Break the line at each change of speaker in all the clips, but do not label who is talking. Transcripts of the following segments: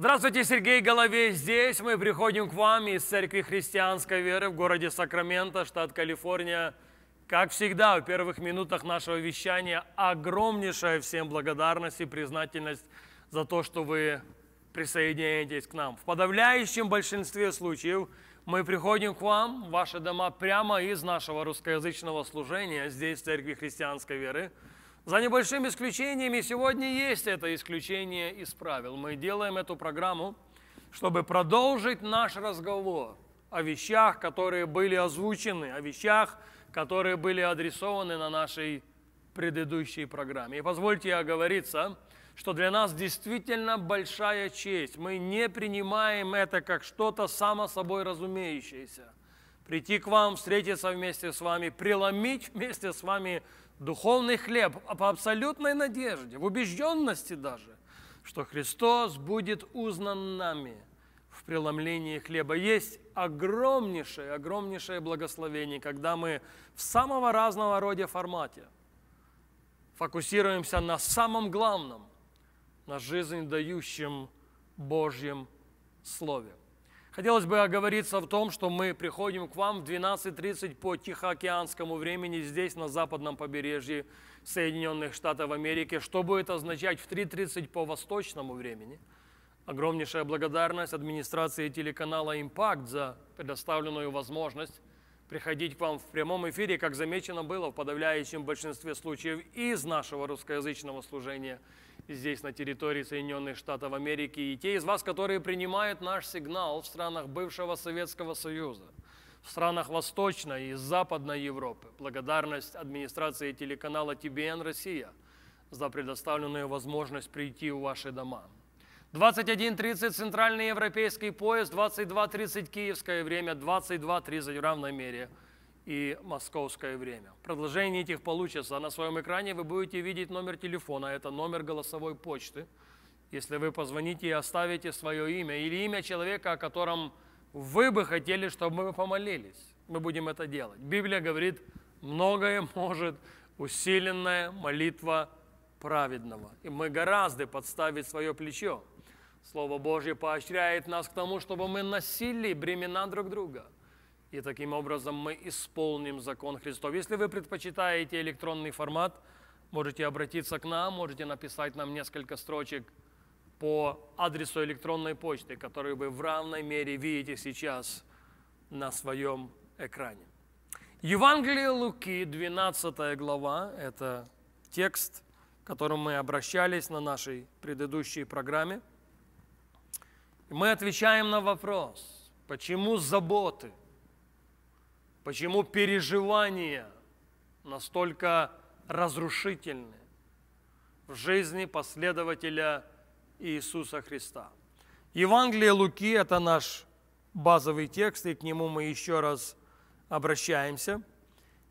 Здравствуйте, Сергей Головей здесь. Мы приходим к вам из Церкви Христианской Веры в городе Сакраменто, штат Калифорния. Как всегда, в первых минутах нашего вещания огромнейшая всем благодарность и признательность за то, что вы присоединяетесь к нам. В подавляющем большинстве случаев мы приходим к вам, в ваши дома, прямо из нашего русскоязычного служения здесь, в Церкви Христианской Веры – за небольшим исключением, и сегодня есть это исключение из правил. Мы делаем эту программу, чтобы продолжить наш разговор о вещах, которые были озвучены, о вещах, которые были адресованы на нашей предыдущей программе. И позвольте оговориться, что для нас действительно большая честь. Мы не принимаем это как что-то само собой разумеющееся прийти к вам, встретиться вместе с вами, преломить вместе с вами духовный хлеб по абсолютной надежде, в убежденности даже, что Христос будет узнан нами в преломлении хлеба. Есть огромнейшее, огромнейшее благословение, когда мы в самого разного рода формате фокусируемся на самом главном, на жизнь дающем Божьем Слове. Хотелось бы оговориться в том, что мы приходим к вам в 12.30 по Тихоокеанскому времени здесь, на западном побережье Соединенных Штатов Америки. Что будет означать в 3.30 по восточному времени? Огромнейшая благодарность администрации телеканала «Импакт» за предоставленную возможность приходить к вам в прямом эфире, как замечено было в подавляющем большинстве случаев из нашего русскоязычного служения – здесь, на территории Соединенных Штатов Америки, и те из вас, которые принимают наш сигнал в странах бывшего Советского Союза, в странах Восточной и Западной Европы. Благодарность администрации телеканала ТБН «Россия» за предоставленную возможность прийти в ваши дома. 21.30 Центральный Европейский поезд, 22.30 Киевское время, 22.30 в равной мере – и московское время. Продолжение этих получится. А на своем экране вы будете видеть номер телефона, это номер голосовой почты. Если вы позвоните и оставите свое имя или имя человека, о котором вы бы хотели, чтобы мы помолились, мы будем это делать. Библия говорит, многое может усиленная молитва праведного. И мы гораздо подставить свое плечо. Слово Божье поощряет нас к тому, чтобы мы носили бремена друг друга – и таким образом мы исполним закон Христов. Если вы предпочитаете электронный формат, можете обратиться к нам, можете написать нам несколько строчек по адресу электронной почты, который вы в равной мере видите сейчас на своем экране. Евангелие Луки, 12 глава, это текст, к которому мы обращались на нашей предыдущей программе. Мы отвечаем на вопрос, почему заботы – Почему переживания настолько разрушительны в жизни последователя Иисуса Христа? Евангелие Луки – это наш базовый текст, и к нему мы еще раз обращаемся.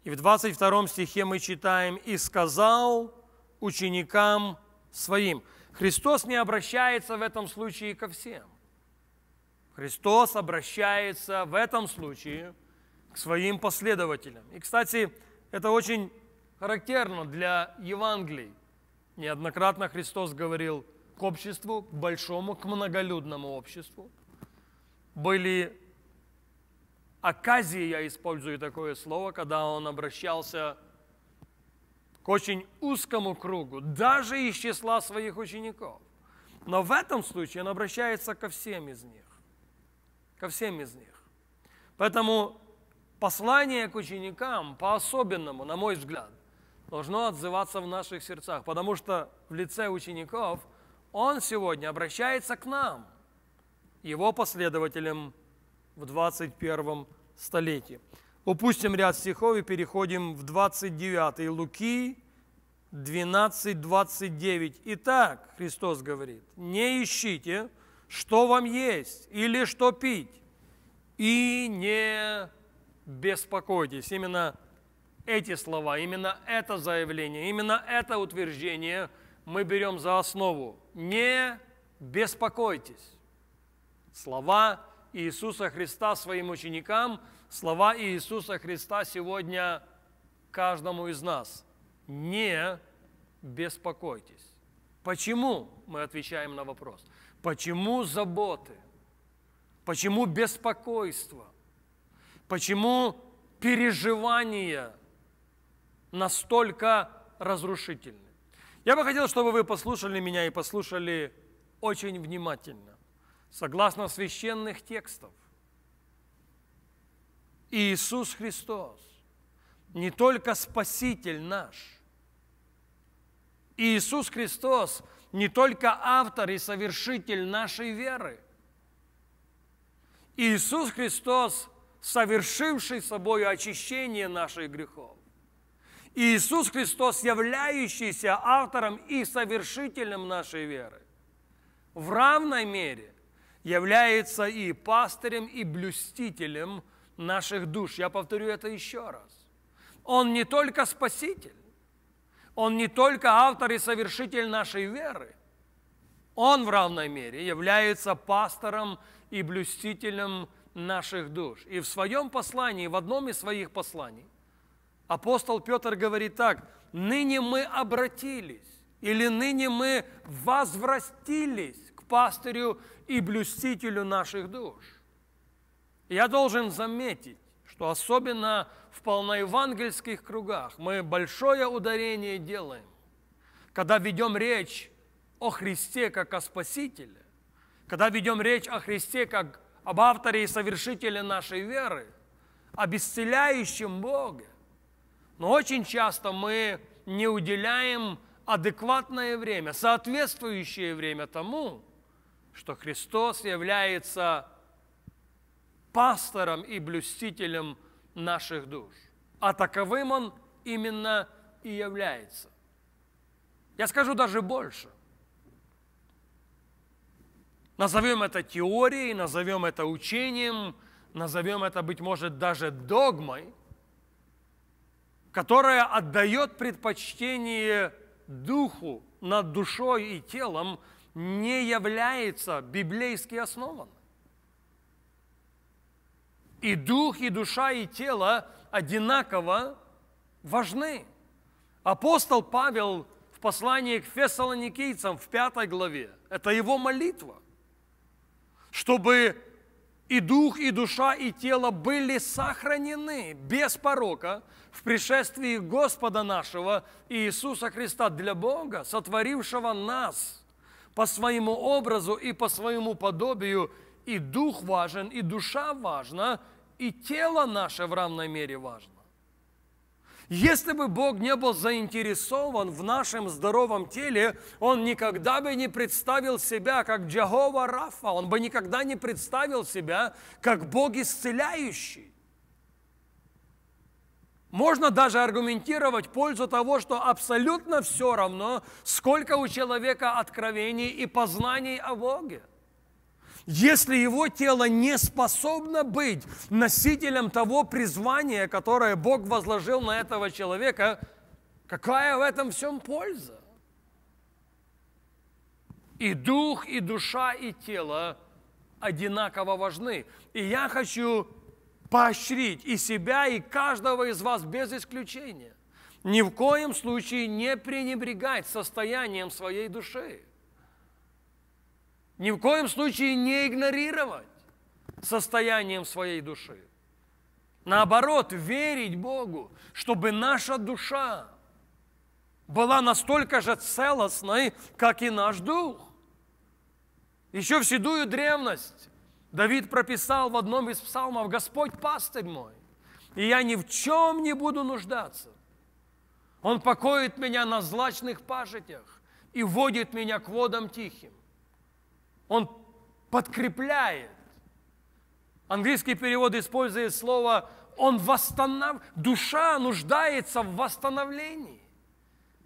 И в 22 стихе мы читаем «И сказал ученикам своим». Христос не обращается в этом случае ко всем. Христос обращается в этом случае – своим последователям. И, кстати, это очень характерно для Евангелий. Неоднократно Христос говорил к обществу, к большому, к многолюдному обществу. Были оказии, я использую такое слово, когда он обращался к очень узкому кругу, даже из числа своих учеников. Но в этом случае он обращается ко всем из них. Ко всем из них. Поэтому послание к ученикам по-особенному, на мой взгляд, должно отзываться в наших сердцах, потому что в лице учеников он сегодня обращается к нам, его последователям в 21 столетии. Упустим ряд стихов и переходим в 29 Луки 12:29. Итак, Христос говорит, не ищите, что вам есть или что пить, и не беспокойтесь. Именно эти слова, именно это заявление, именно это утверждение мы берем за основу. Не беспокойтесь. Слова Иисуса Христа своим ученикам, слова Иисуса Христа сегодня каждому из нас. Не беспокойтесь. Почему мы отвечаем на вопрос? Почему заботы? Почему беспокойство? Почему переживания настолько разрушительны? Я бы хотел, чтобы вы послушали меня и послушали очень внимательно, согласно священных текстов. Иисус Христос не только Спаситель наш, Иисус Христос не только автор и совершитель нашей веры. Иисус Христос совершивший собой очищение наших грехов. Иисус Христос, являющийся автором и совершителем нашей веры, в равной мере является и пастырем, и блюстителем наших душ. Я повторю это еще раз. Он не только спаситель, он не только автор и совершитель нашей веры, он в равной мере является пастором и блюстителем наших душ. И в своем послании, в одном из своих посланий, апостол Петр говорит так, ныне мы обратились, или ныне мы возвратились к пастырю и блюстителю наших душ. Я должен заметить, что особенно в полноевангельских кругах мы большое ударение делаем, когда ведем речь о Христе как о Спасителе, когда ведем речь о Христе как об авторе и совершителе нашей веры, об исцеляющем Боге. Но очень часто мы не уделяем адекватное время, соответствующее время тому, что Христос является пастором и блюстителем наших душ. А таковым он именно и является. Я скажу даже больше. Назовем это теорией, назовем это учением, назовем это, быть может, даже догмой, которая отдает предпочтение духу над душой и телом, не является библейски основан. И дух, и душа, и тело одинаково важны. Апостол Павел в послании к фессалоникийцам в пятой главе, это его молитва – чтобы и дух, и душа, и тело были сохранены без порока в пришествии Господа нашего Иисуса Христа для Бога, сотворившего нас по своему образу и по своему подобию. И дух важен, и душа важна, и тело наше в равной мере важно. Если бы Бог не был заинтересован в нашем здоровом теле, Он никогда бы не представил себя как Джахова Рафа, Он бы никогда не представил себя как Бог исцеляющий. Можно даже аргументировать пользу того, что абсолютно все равно, сколько у человека откровений и познаний о Боге – если его тело не способно быть носителем того призвания, которое Бог возложил на этого человека, какая в этом всем польза? И дух, и душа, и тело одинаково важны. И я хочу поощрить и себя, и каждого из вас без исключения. Ни в коем случае не пренебрегать состоянием своей души. Ни в коем случае не игнорировать состоянием своей души. Наоборот, верить Богу, чтобы наша душа была настолько же целостной, как и наш дух. Еще в седую древность Давид прописал в одном из псалмов, «Господь пастырь мой, и я ни в чем не буду нуждаться. Он покоит меня на злачных пажитях и водит меня к водам тихим. Он подкрепляет. Английский перевод использует слово «он восстанов...» Душа нуждается в восстановлении.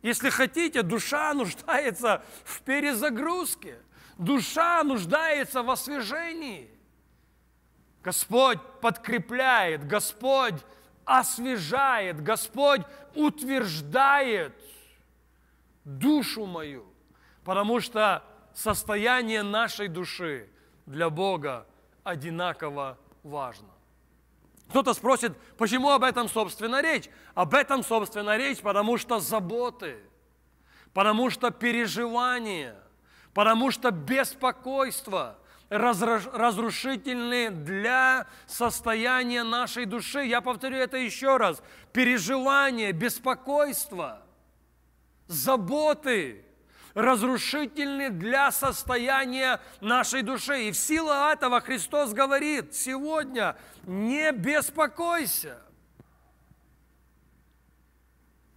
Если хотите, душа нуждается в перезагрузке. Душа нуждается в освежении. Господь подкрепляет, Господь освежает, Господь утверждает душу мою, потому что состояние нашей души для Бога одинаково важно. Кто-то спросит, почему об этом, собственно, речь? Об этом, собственно, речь, потому что заботы, потому что переживания, потому что беспокойство разрушительны для состояния нашей души. Я повторю это еще раз. переживания, беспокойство, заботы – разрушительны для состояния нашей души. И в силу этого Христос говорит сегодня, не беспокойся.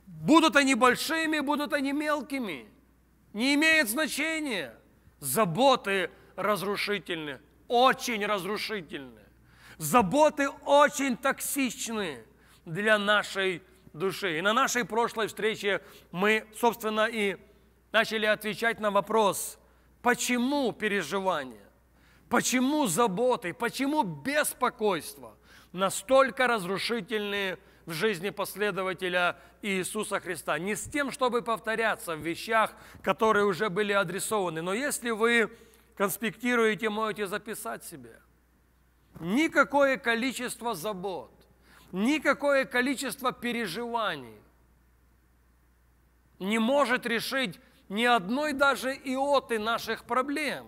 Будут они большими, будут они мелкими. Не имеет значения. Заботы разрушительны, очень разрушительны. Заботы очень токсичны для нашей души. И на нашей прошлой встрече мы, собственно, и начали отвечать на вопрос, почему переживания, почему заботы, почему беспокойство настолько разрушительные в жизни последователя Иисуса Христа. Не с тем, чтобы повторяться в вещах, которые уже были адресованы, но если вы конспектируете, можете записать себе. Никакое количество забот, никакое количество переживаний не может решить ни одной даже иоты наших проблем.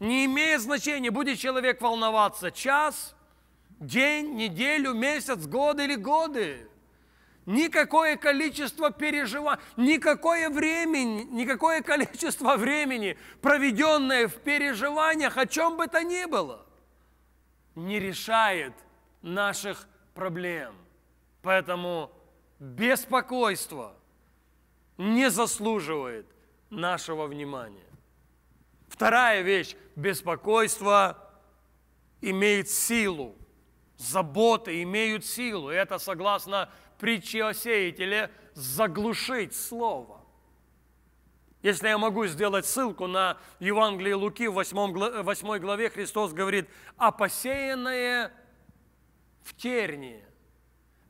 Не имеет значения, будет человек волноваться час, день, неделю, месяц, год или годы. Никакое количество переживаний, никакое времени, никакое количество времени, проведенное в переживаниях, о чем бы то ни было, не решает наших проблем. Поэтому беспокойство – не заслуживает нашего внимания. Вторая вещь – беспокойство имеет силу, заботы имеют силу. И это, согласно притче о сеятеле, заглушить слово. Если я могу сделать ссылку на Евангелие Луки в 8, 8 э, главе, Христос говорит, а посеянное в тернии.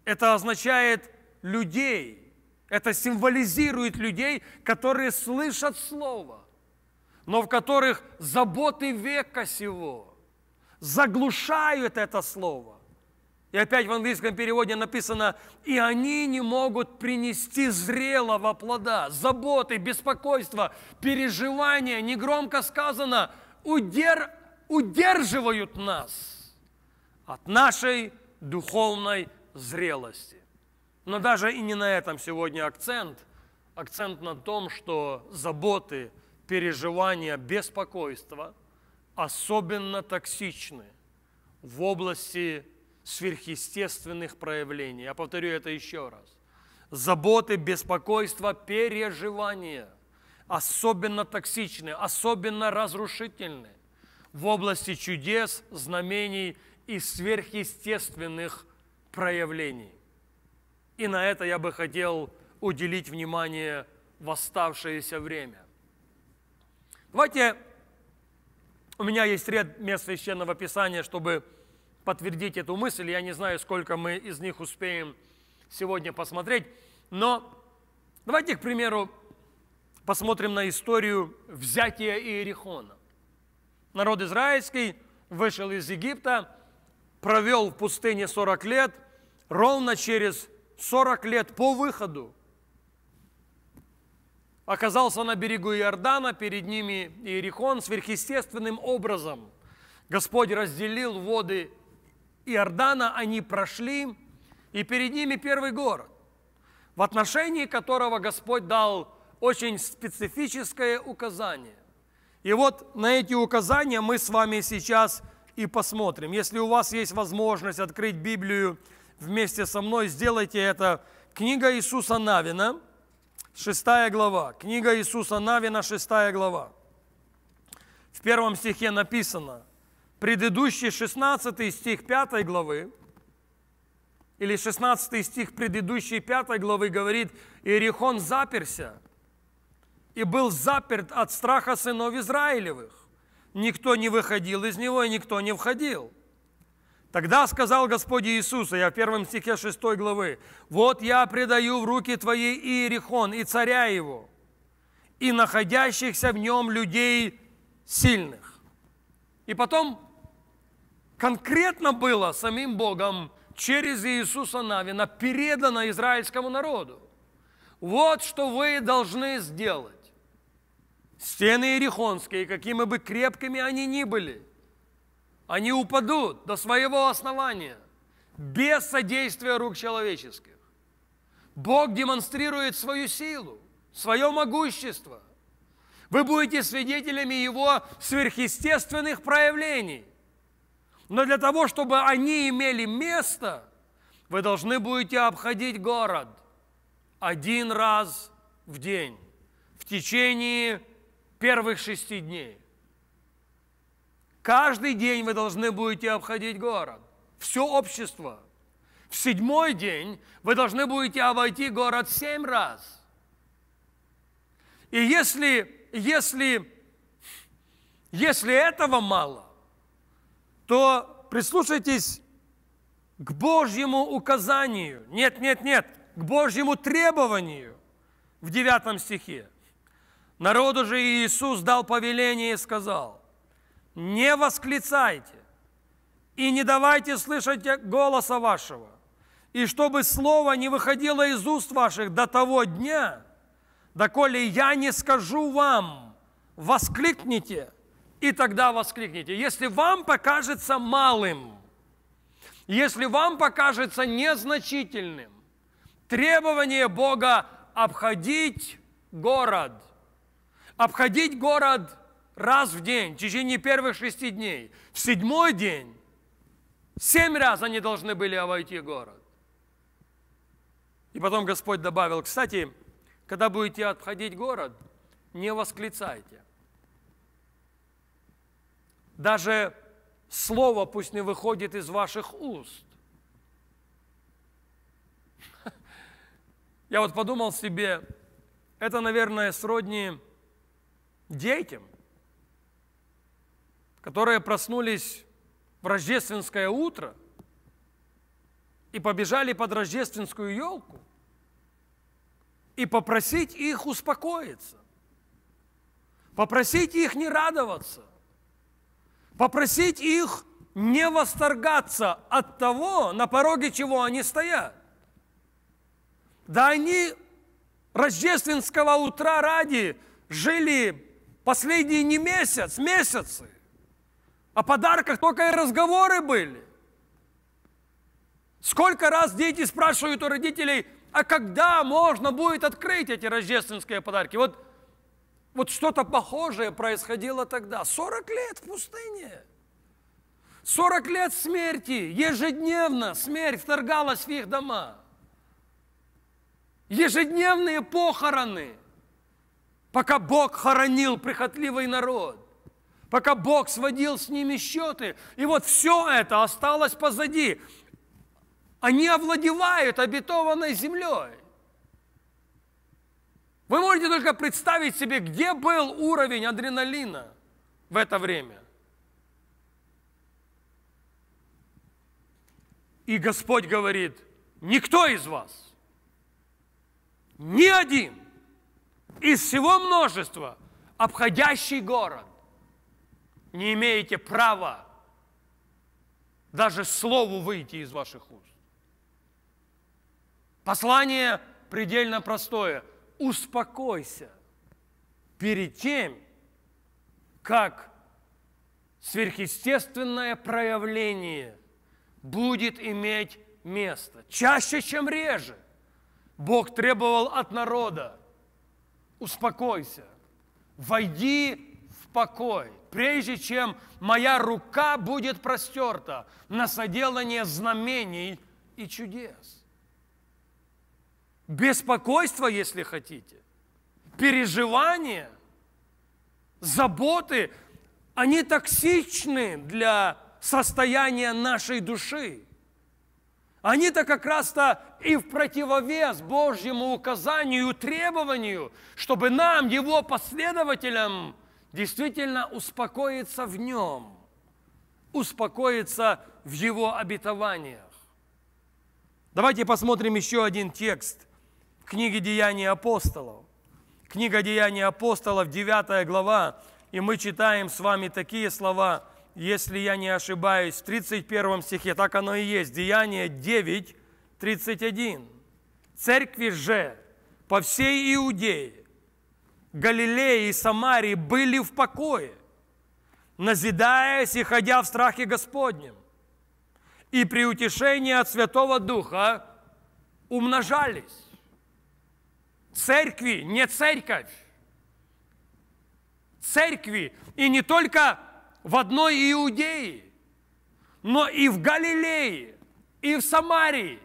Это означает людей – это символизирует людей, которые слышат Слово, но в которых заботы века сего заглушают это Слово. И опять в английском переводе написано, и они не могут принести зрелого плода, заботы, беспокойства, переживания, негромко сказано, удер, удерживают нас от нашей духовной зрелости. Но даже и не на этом сегодня акцент. Акцент на том, что заботы, переживания, беспокойство особенно токсичны в области сверхъестественных проявлений. Я повторю это еще раз. Заботы, беспокойство, переживания особенно токсичны, особенно разрушительны в области чудес, знамений и сверхъестественных проявлений. И на это я бы хотел уделить внимание в оставшееся время. Давайте, у меня есть ряд мест Священного Писания, чтобы подтвердить эту мысль. Я не знаю, сколько мы из них успеем сегодня посмотреть, но давайте, к примеру, посмотрим на историю взятия Иерихона. Народ израильский вышел из Египта, провел в пустыне 40 лет, ровно через 40 лет по выходу оказался на берегу Иордана, перед ними Иерихон, сверхъестественным образом Господь разделил воды Иордана, они прошли, и перед ними первый город, в отношении которого Господь дал очень специфическое указание. И вот на эти указания мы с вами сейчас и посмотрим. Если у вас есть возможность открыть Библию вместе со мной, сделайте это. Книга Иисуса Навина, 6 глава. Книга Иисуса Навина, 6 глава. В первом стихе написано, предыдущий 16 стих 5 главы, или 16 стих предыдущей 5 главы говорит, «Иерихон заперся, и был заперт от страха сынов Израилевых. Никто не выходил из него, и никто не входил». Тогда сказал Господь Иисус, я в первом стихе 6 главы, «Вот я предаю в руки твои Иерихон и царя его, и находящихся в нем людей сильных». И потом конкретно было самим Богом через Иисуса Навина передано израильскому народу. Вот что вы должны сделать. Стены Иерихонские, какими бы крепкими они ни были – они упадут до своего основания без содействия рук человеческих. Бог демонстрирует свою силу, свое могущество. Вы будете свидетелями Его сверхъестественных проявлений. Но для того, чтобы они имели место, вы должны будете обходить город один раз в день в течение первых шести дней. Каждый день вы должны будете обходить город, все общество. В седьмой день вы должны будете обойти город семь раз. И если, если, если этого мало, то прислушайтесь к Божьему указанию. Нет, нет, нет, к Божьему требованию в девятом стихе. Народу же Иисус дал повеление и сказал – не восклицайте и не давайте слышать голоса вашего, и чтобы слово не выходило из уст ваших до того дня, доколе я не скажу вам, воскликните, и тогда воскликните. Если вам покажется малым, если вам покажется незначительным, требование Бога обходить город, обходить город – раз в день, в течение первых шести дней. В седьмой день семь раз они должны были обойти город. И потом Господь добавил, кстати, когда будете отходить город, не восклицайте. Даже слово пусть не выходит из ваших уст. Я вот подумал себе, это, наверное, сродни детям, которые проснулись в рождественское утро и побежали под рождественскую елку, и попросить их успокоиться, попросить их не радоваться, попросить их не восторгаться от того, на пороге чего они стоят. Да они рождественского утра ради жили последние не месяц, месяцы – о подарках только и разговоры были. Сколько раз дети спрашивают у родителей, а когда можно будет открыть эти рождественские подарки? Вот, вот что-то похожее происходило тогда. 40 лет в пустыне. 40 лет смерти, ежедневно смерть вторгалась в их дома. Ежедневные похороны, пока Бог хоронил прихотливый народ пока Бог сводил с ними счеты. И вот все это осталось позади. Они овладевают обетованной землей. Вы можете только представить себе, где был уровень адреналина в это время. И Господь говорит, никто из вас, ни один из всего множества, обходящий город, не имеете права даже слову выйти из ваших уст. Послание предельно простое. Успокойся перед тем, как сверхъестественное проявление будет иметь место. Чаще, чем реже. Бог требовал от народа, успокойся, войди покой, прежде чем моя рука будет простерта на соделание знамений и чудес. Беспокойство, если хотите, переживания, заботы, они токсичны для состояния нашей души. Они-то как раз-то и в противовес Божьему указанию, требованию, чтобы нам, Его последователям, действительно успокоиться в нем, успокоиться в его обетованиях. Давайте посмотрим еще один текст книги Деяний апостолов». Книга Деяний апостолов», 9 глава, и мы читаем с вами такие слова, если я не ошибаюсь, в 31 стихе, так оно и есть, Деяние 9, 31. «Церкви же по всей Иудее, Галилеи и Самарии были в покое, назидаясь и ходя в страхе Господнем. И при утешении от Святого Духа умножались. Церкви, не церковь. Церкви, и не только в одной Иудее, но и в Галилее, и в Самарии,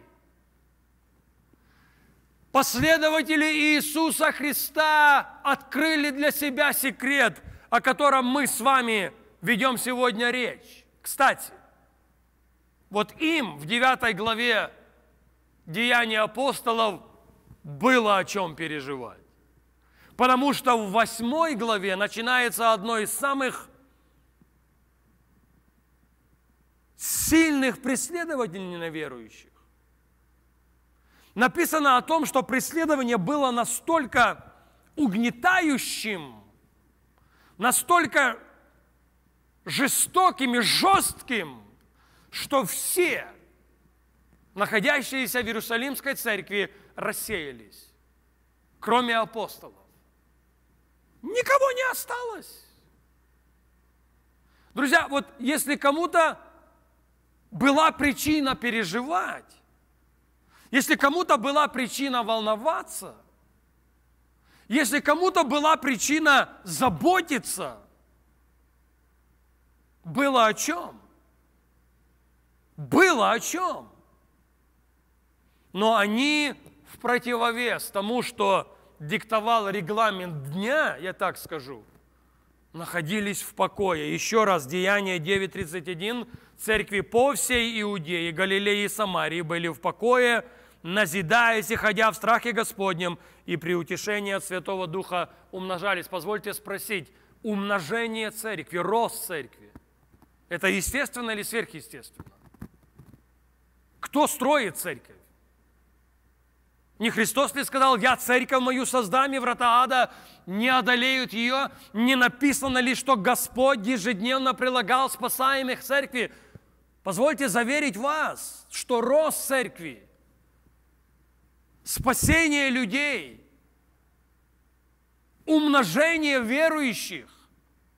Последователи Иисуса Христа открыли для себя секрет, о котором мы с вами ведем сегодня речь. Кстати, вот им в 9 главе Деяния апостолов было о чем переживать. Потому что в 8 главе начинается одно из самых сильных преследователей неверующих написано о том, что преследование было настолько угнетающим, настолько жестоким и жестким, что все, находящиеся в Иерусалимской церкви, рассеялись, кроме апостолов. Никого не осталось. Друзья, вот если кому-то была причина переживать, если кому-то была причина волноваться, если кому-то была причина заботиться, было о чем? Было о чем? Но они в противовес тому, что диктовал регламент дня, я так скажу, находились в покое. Еще раз, Деяние 9.31, Церкви по всей Иудее, Галилее и Самарии были в покое, назидаясь и ходя в страхе Господнем, и при утешении от Святого Духа умножались. Позвольте спросить, умножение церкви, рост церкви, это естественно или сверхъестественно? Кто строит церковь? Не Христос ли сказал, я церковь мою создам, и врата ада не одолеют ее? Не написано ли, что Господь ежедневно прилагал спасаемых церкви? Позвольте заверить вас, что рост церкви, спасение людей, умножение верующих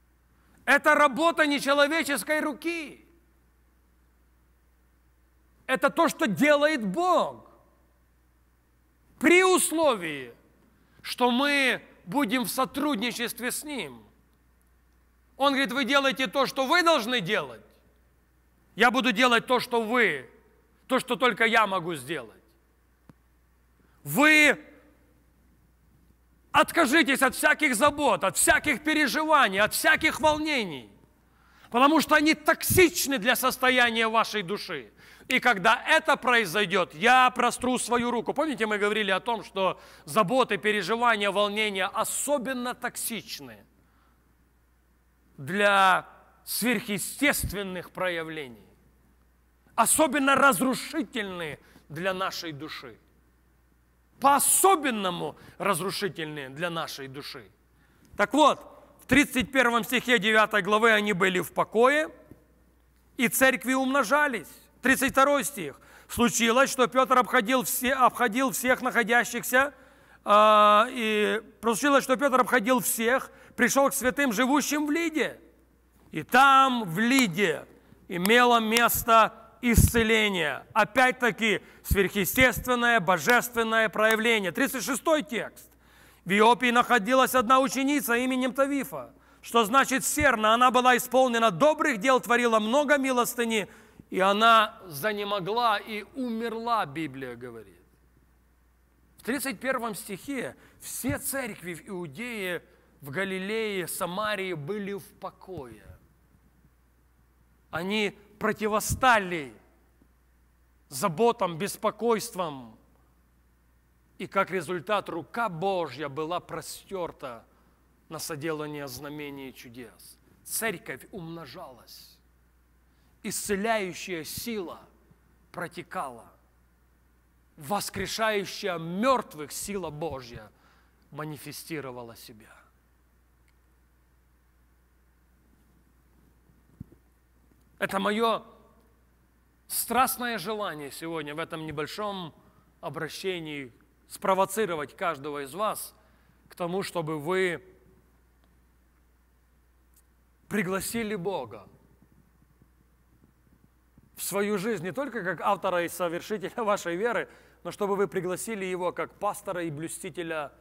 – это работа нечеловеческой руки. Это то, что делает Бог. При условии, что мы будем в сотрудничестве с Ним. Он говорит, вы делаете то, что вы должны делать, я буду делать то, что вы, то, что только я могу сделать. Вы откажитесь от всяких забот, от всяких переживаний, от всяких волнений, потому что они токсичны для состояния вашей души. И когда это произойдет, я простру свою руку. Помните, мы говорили о том, что заботы, переживания, волнения особенно токсичны для сверхъестественных проявлений, особенно разрушительные для нашей души, по-особенному разрушительные для нашей души. Так вот, в 31 стихе 9 главы они были в покое, и церкви умножались. 32 стих. Случилось, что Петр обходил, все, обходил всех находящихся, э, и случилось, что Петр обходил всех, пришел к святым, живущим в Лиде – и там, в Лиде, имело место исцеление. Опять-таки, сверхъестественное, божественное проявление. 36 текст. В Иопии находилась одна ученица именем Тавифа, что значит серна. Она была исполнена добрых дел, творила много милостыни, и она занемогла и умерла, Библия говорит. В 31 стихе все церкви в Иудее, в Галилее, Самарии были в покое. Они противостали заботам, беспокойствам. И как результат рука Божья была простерта на соделание знамений и чудес. Церковь умножалась. Исцеляющая сила протекала. Воскрешающая мертвых сила Божья манифестировала себя. Это мое страстное желание сегодня в этом небольшом обращении спровоцировать каждого из вас к тому, чтобы вы пригласили Бога в свою жизнь не только как автора и совершителя вашей веры, но чтобы вы пригласили Его как пастора и блюстителя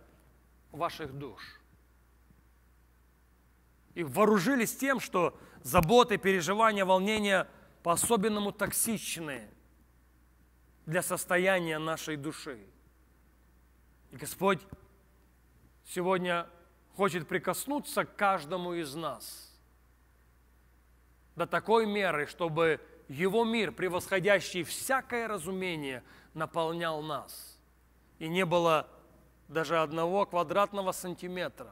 ваших душ. И вооружились тем, что – заботы, переживания, волнения по-особенному токсичные для состояния нашей души. И Господь сегодня хочет прикоснуться к каждому из нас до такой меры, чтобы Его мир, превосходящий всякое разумение, наполнял нас. И не было даже одного квадратного сантиметра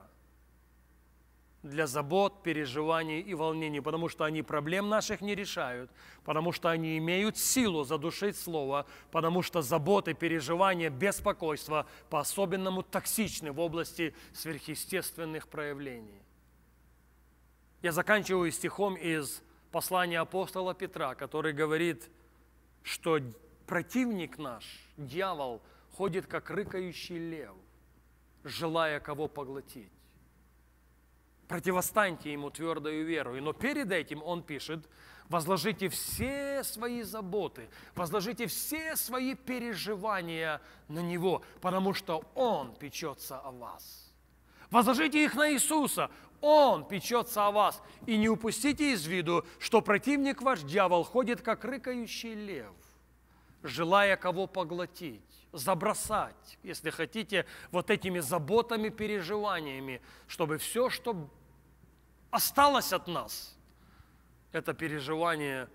для забот, переживаний и волнений, потому что они проблем наших не решают, потому что они имеют силу задушить слово, потому что заботы, переживания, беспокойство по-особенному токсичны в области сверхъестественных проявлений. Я заканчиваю стихом из послания апостола Петра, который говорит, что противник наш, дьявол, ходит как рыкающий лев, желая кого поглотить противостаньте ему твердою верою. Но перед этим он пишет, возложите все свои заботы, возложите все свои переживания на него, потому что он печется о вас. Возложите их на Иисуса, он печется о вас. И не упустите из виду, что противник ваш, дьявол, ходит, как рыкающий лев, желая кого поглотить забросать, если хотите, вот этими заботами, переживаниями, чтобы все, что осталось от нас, это переживание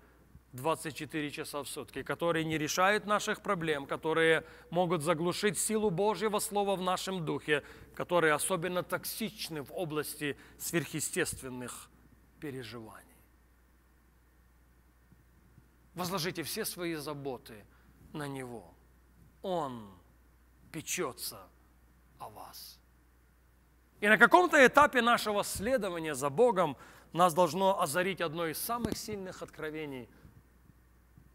24 часа в сутки, которые не решают наших проблем, которые могут заглушить силу Божьего Слова в нашем духе, которые особенно токсичны в области сверхъестественных переживаний. Возложите все свои заботы на Него. Он печется о вас. И на каком-то этапе нашего следования за Богом нас должно озарить одно из самых сильных откровений,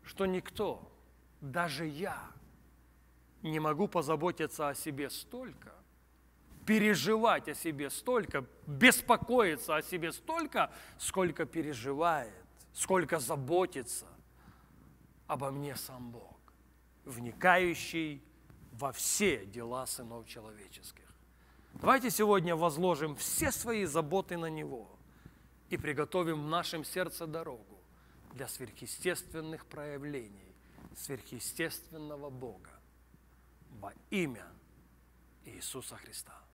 что никто, даже я, не могу позаботиться о себе столько, переживать о себе столько, беспокоиться о себе столько, сколько переживает, сколько заботится обо мне сам Бог, вникающий во все дела сынов человеческих. Давайте сегодня возложим все свои заботы на Него и приготовим в нашем сердце дорогу для сверхъестественных проявлений сверхъестественного Бога во имя Иисуса Христа.